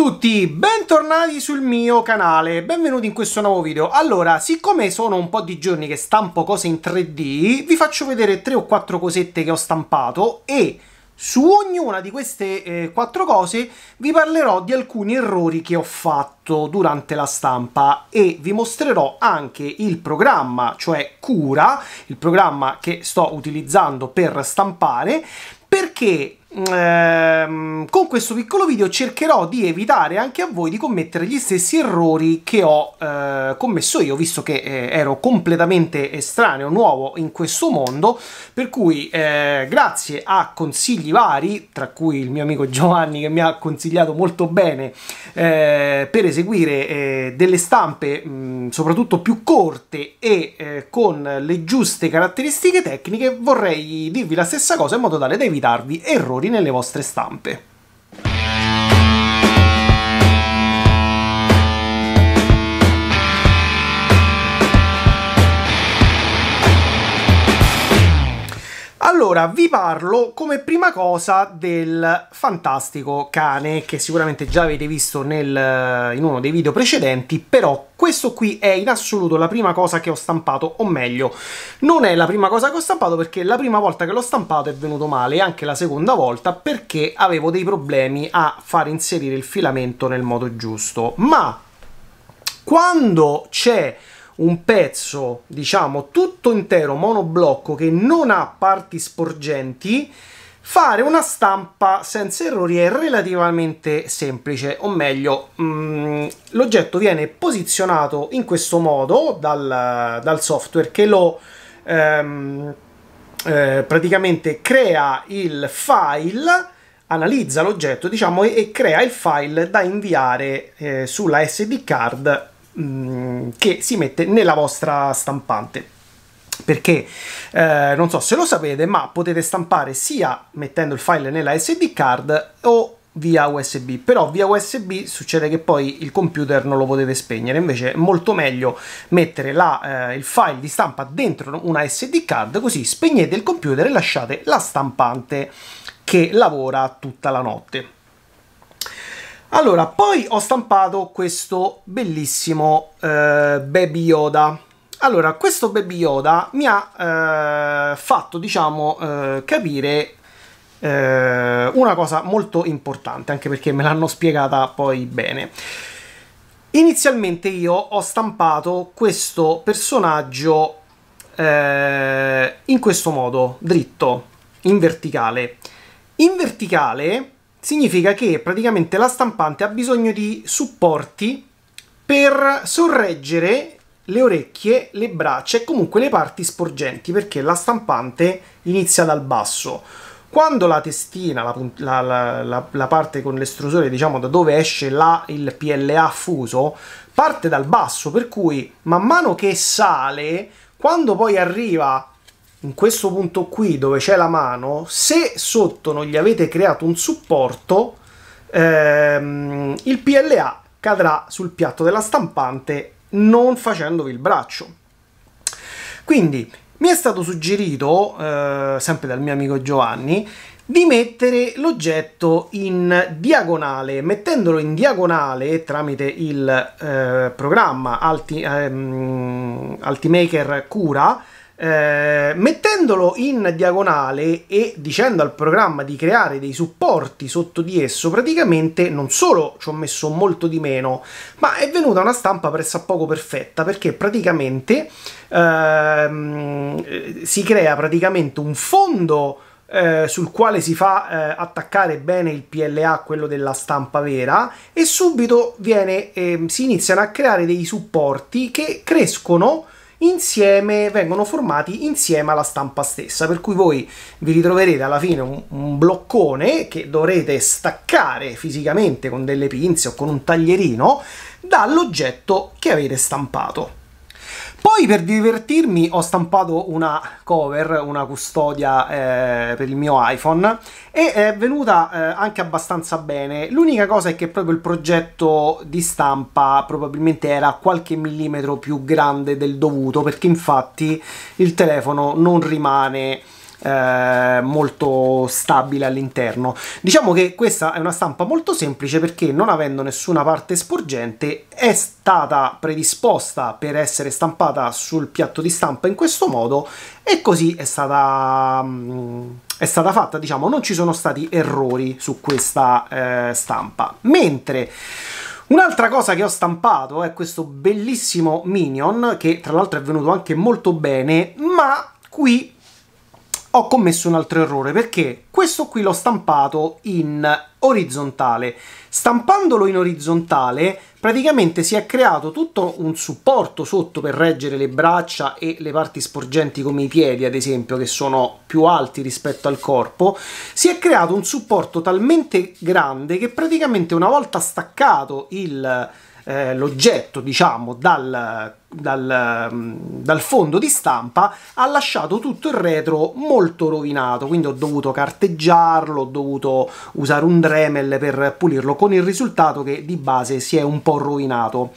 tutti, bentornati sul mio canale, benvenuti in questo nuovo video. Allora, siccome sono un po' di giorni che stampo cose in 3D, vi faccio vedere 3 o 4 cosette che ho stampato e su ognuna di queste eh, 4 cose vi parlerò di alcuni errori che ho fatto durante la stampa e vi mostrerò anche il programma, cioè Cura, il programma che sto utilizzando per stampare, perché ehm, con questo piccolo video cercherò di evitare anche a voi di commettere gli stessi errori che ho eh, commesso io, visto che eh, ero completamente estraneo, nuovo in questo mondo, per cui eh, grazie a consigli vari, tra cui il mio amico Giovanni che mi ha consigliato molto bene eh, per eseguire eh, delle stampe mh, mm, soprattutto più corte e eh, con le giuste caratteristiche tecniche, vorrei dirvi la stessa cosa in modo tale da evitarvi errori errori nelle vostre stampe. Allora, vi parlo come prima cosa del fantastico cane che sicuramente già avete visto nel, in uno dei video precedenti, però questo qui è in assoluto la prima cosa che ho stampato, o meglio, non è la prima cosa che ho stampato perché la prima volta che l'ho stampato è venuto male e anche la seconda volta perché avevo dei problemi a far inserire il filamento nel modo giusto. Ma quando c'è un pezzo, diciamo, tutto intero monoblocco che non ha parti sporgenti, fare una stampa senza errori è relativamente semplice, o meglio, mm, l'oggetto viene posizionato in questo modo dal, dal software che lo ehm, eh, praticamente crea il file analizza l'oggetto diciamo e, e, crea il file da inviare eh, sulla SD card Mm, che si mette nella vostra stampante perché eh, non so se lo sapete ma potete stampare sia mettendo il file nella SD card o via USB, però via USB succede che poi il computer non lo potete spegnere, invece è molto meglio mettere la, eh, il file di stampa dentro una SD card, così spegnete il computer e lasciate la stampante che lavora tutta la notte. Allora, poi ho stampato questo bellissimo eh, Baby Yoda. Allora, questo Baby Yoda mi ha eh, fatto, diciamo, eh, capire eh, una cosa molto importante, anche perché me l'hanno spiegata poi bene. Inizialmente io ho stampato questo personaggio eh, in questo modo, dritto, in verticale. In verticale significa che praticamente la stampante ha bisogno di supporti per sorreggere le orecchie, le braccia e comunque le parti sporgenti perché la stampante inizia dal basso. Quando la testina, la, la, la, la parte con l'estrusore, diciamo da dove esce il PLA fuso, parte dal basso, per cui man mano che sale, quando poi arriva in questo punto qui dove c'è la mano, se sotto non gli avete creato un supporto, ehm, il PLA cadrà sul piatto della stampante non facendovi il braccio. Quindi mi è stato suggerito, eh, sempre dal mio amico Giovanni, di mettere l'oggetto in diagonale. Mettendolo in diagonale tramite il eh, programma Alti, ehm, Altimaker Cura, eh, mettendolo in diagonale e dicendo al programma di creare dei supporti sotto di esso, praticamente non solo ci ho messo molto di meno, ma è venuta una stampa pressappoco perfetta perché praticamente ehm, eh, si crea praticamente un fondo eh, sul quale si fa eh, attaccare bene il PLA, quello della stampa vera, e subito viene, ehm, si iniziano a creare dei supporti che crescono insieme, vengono formati insieme alla stampa stessa, per cui voi vi ritroverete alla fine un, un bloccone che dovrete staccare fisicamente con delle pinze o con un taglierino dall'oggetto che avete stampato. Poi per divertirmi ho stampato una cover, una custodia eh, per il mio iPhone e è venuta eh, anche abbastanza bene. L'unica cosa è che proprio il progetto di stampa probabilmente era qualche millimetro più grande del dovuto perché infatti il telefono non rimane eh, molto stabile all'interno. Diciamo che questa è una stampa molto semplice perché non avendo nessuna parte sporgente è stata predisposta per essere stampata sul piatto di stampa in questo modo e così è stata... Mh, mm, è stata fatta, diciamo, non ci sono stati errori su questa eh, stampa. Mentre Un'altra cosa che ho stampato è questo bellissimo Minion, che tra l'altro è venuto anche molto bene, ma qui ho commesso un altro errore perché questo qui l'ho stampato in orizzontale. Stampandolo in orizzontale praticamente si è creato tutto un supporto sotto per reggere le braccia e le parti sporgenti come i piedi ad esempio che sono più alti rispetto al corpo. Si è creato un supporto talmente grande che praticamente una volta staccato il eh, l'oggetto, diciamo, dal, dal, mm, dal, fondo di stampa, ha lasciato tutto il retro molto rovinato, quindi ho dovuto carteggiarlo, ho dovuto usare un Dremel per pulirlo, con il risultato che di base si è un po' rovinato.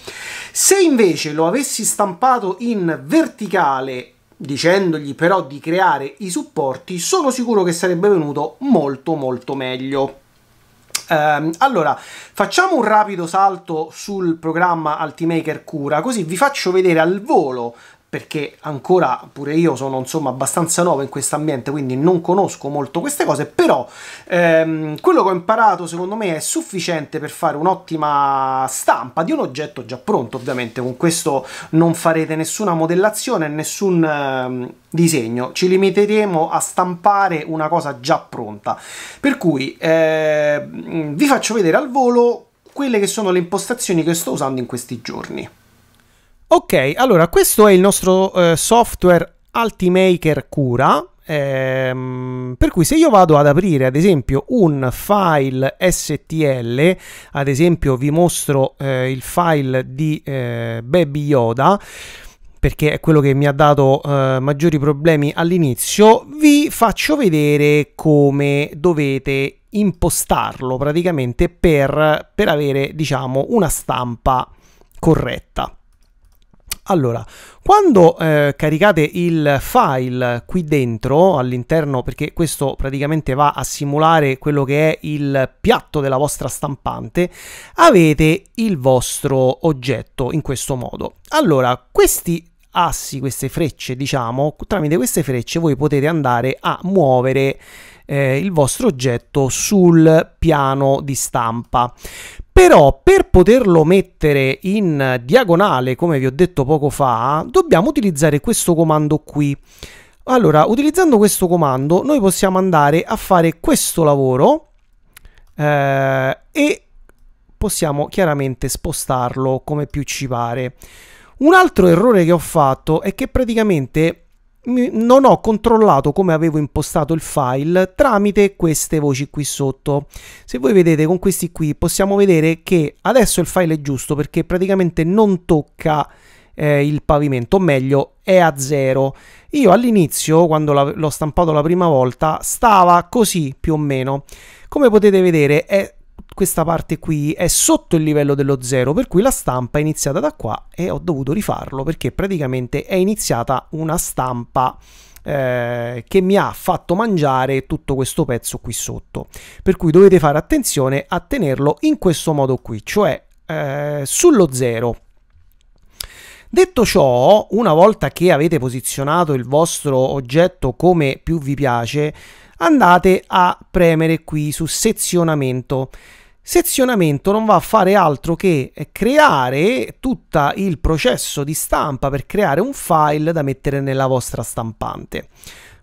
Se invece lo avessi stampato in verticale dicendogli però di creare i supporti, sono sicuro che sarebbe venuto molto molto meglio. Um, allora, facciamo un rapido salto sul programma Altimaker Cura, così vi faccio vedere al volo perché ancora pure io sono insomma abbastanza nuovo in questo ambiente, quindi non conosco molto queste cose, però ehm, quello che ho imparato secondo me è sufficiente per fare un'ottima stampa di un oggetto già pronto, ovviamente con questo non farete nessuna modellazione, nessun ehm, disegno, ci limiteremo a stampare una cosa già pronta. Per cui ehm, vi faccio vedere al volo quelle che sono le impostazioni che sto usando in questi giorni. Ok, allora questo è il nostro eh, software Altimaker Cura. Ehm, per cui se io vado ad aprire ad esempio un file STL, ad esempio vi mostro eh, il file di eh, Baby Yoda, perché è quello che mi ha dato eh, maggiori problemi all'inizio, vi faccio vedere come dovete impostarlo praticamente per, per avere diciamo una stampa corretta. Allora, quando eh, caricate il file qui dentro all'interno, perché questo praticamente va a simulare quello che è il piatto della vostra stampante, avete il vostro oggetto in questo modo. Allora, questi assi, queste frecce, diciamo, tramite queste frecce voi potete andare a muovere eh, il vostro oggetto sul piano di stampa però per poterlo mettere in diagonale, come vi ho detto poco fa, dobbiamo utilizzare questo comando qui. Allora, utilizzando questo comando, noi possiamo andare a fare questo lavoro eh, e possiamo chiaramente spostarlo come più ci pare. Un altro errore che ho fatto è che praticamente non ho controllato come avevo impostato il file tramite queste voci qui sotto se voi vedete con questi qui possiamo vedere che adesso il file è giusto perché praticamente non tocca eh, il pavimento o meglio è a zero io all'inizio quando l'ho stampato la prima volta stava così più o meno come potete vedere è questa parte qui è sotto il livello dello zero, per cui la stampa è iniziata da qua e ho dovuto rifarlo perché praticamente è iniziata una stampa eh, che mi ha fatto mangiare tutto questo pezzo qui sotto. Per cui dovete fare attenzione a tenerlo in questo modo qui, cioè eh, sullo zero. Detto ciò, una volta che avete posizionato il vostro oggetto come più vi piace, andate a premere qui su sezionamento. Sezionamento non va a fare altro che eh, creare tutto il processo di stampa per creare un file da mettere nella vostra stampante.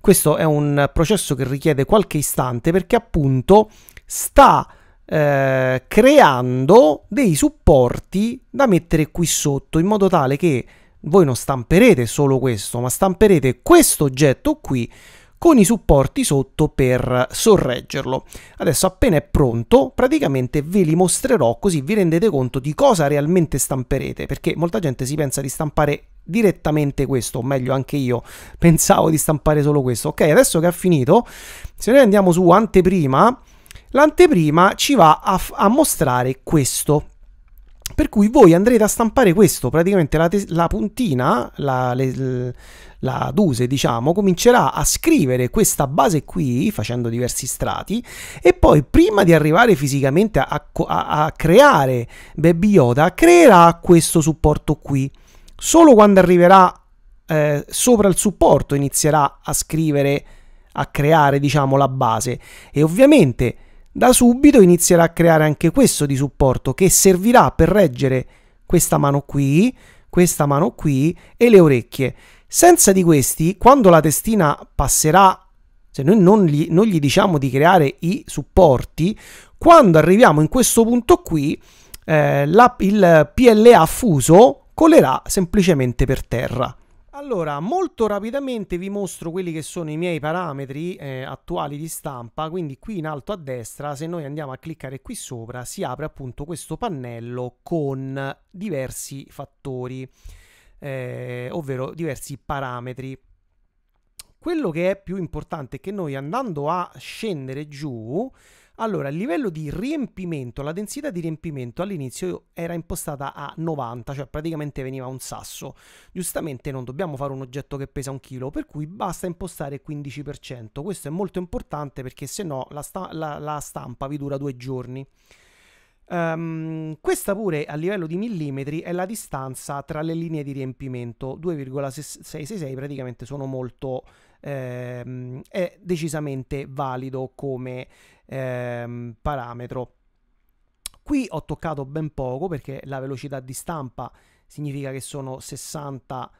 Questo è un processo che richiede qualche istante perché appunto sta eh, creando dei supporti da mettere qui sotto in modo tale che voi non stamperete solo questo ma stamperete questo oggetto qui con i supporti sotto per sorreggerlo. Adesso appena è pronto praticamente ve li mostrerò così vi rendete conto di cosa realmente stamperete perché molta gente si pensa di stampare direttamente questo, o meglio anche io pensavo di stampare solo questo. Ok, adesso che ha finito, se noi andiamo su anteprima, l'anteprima ci va a, a mostrare questo per cui voi andrete a stampare questo, praticamente la, la puntina, la, le, la Duse diciamo, comincerà a scrivere questa base qui facendo diversi strati e poi prima di arrivare fisicamente a, a, a creare Baby Yoda creerà questo supporto qui. Solo quando arriverà eh, sopra il supporto inizierà a scrivere, a creare diciamo la base e ovviamente da subito inizierà a creare anche questo di supporto che servirà per reggere questa mano qui, questa mano qui e le orecchie. Senza di questi, quando la testina passerà, se noi non gli, non gli diciamo di creare i supporti, quando arriviamo in questo punto qui, eh, la, il PLA fuso collerà semplicemente per terra. Allora, molto rapidamente vi mostro quelli che sono i miei parametri eh, attuali di stampa, quindi qui in alto a destra, se noi andiamo a cliccare qui sopra, si apre appunto questo pannello con diversi fattori, eh, ovvero diversi parametri. Quello che è più importante è che noi andando a scendere giù allora, il livello di riempimento, la densità di riempimento all'inizio era impostata a 90, cioè praticamente veniva un sasso. Giustamente non dobbiamo fare un oggetto che pesa un chilo, per cui basta impostare 15%. Questo è molto importante perché se no la, sta- la, la stampa vi dura due giorni. Um, questa pure a livello di millimetri è la distanza tra le linee di riempimento 2,666 praticamente sono molto eh, decisamente valido come ehm, parametro. Qui ho toccato ben poco perché la velocità di stampa significa che sono 60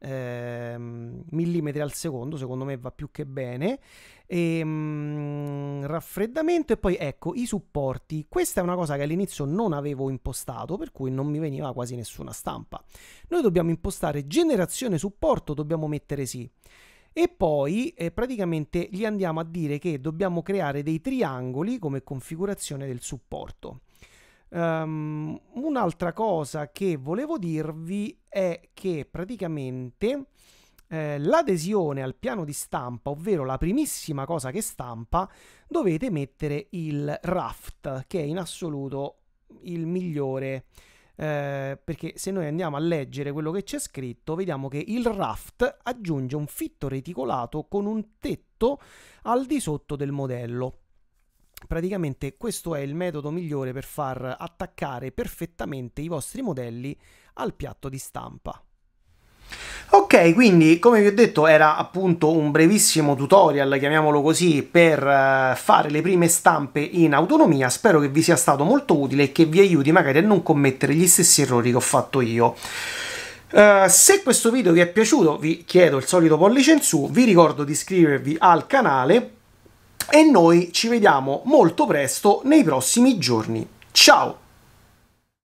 ehm, mm al secondo, secondo me va più che bene. E, mm, raffreddamento e poi ecco i supporti. Questa è una cosa che all'inizio non avevo impostato, per cui non mi veniva quasi nessuna stampa. Noi dobbiamo impostare generazione supporto, dobbiamo mettere sì e poi eh, praticamente gli andiamo a dire che dobbiamo creare dei triangoli come configurazione del supporto. Um, un'altra cosa che volevo dirvi è che praticamente eh, l'adesione al piano di stampa, ovvero la primissima cosa che stampa, dovete mettere il raft, che è in assoluto il migliore eh, perché se noi andiamo a leggere quello che c'è scritto, vediamo che il raft aggiunge un fitto reticolato con un tetto al di sotto del modello. Praticamente questo è il metodo migliore per far attaccare perfettamente i vostri modelli al piatto di stampa. Ok, quindi come vi ho detto era appunto un brevissimo tutorial, chiamiamolo così, per eh, fare le prime stampe in autonomia. Spero che vi sia stato molto utile e che vi aiuti magari a non commettere gli stessi errori che ho fatto io. Uh, se questo video vi è piaciuto vi chiedo il solito pollice in su, vi ricordo di iscrivervi al canale e noi ci vediamo molto presto nei prossimi giorni. Ciao!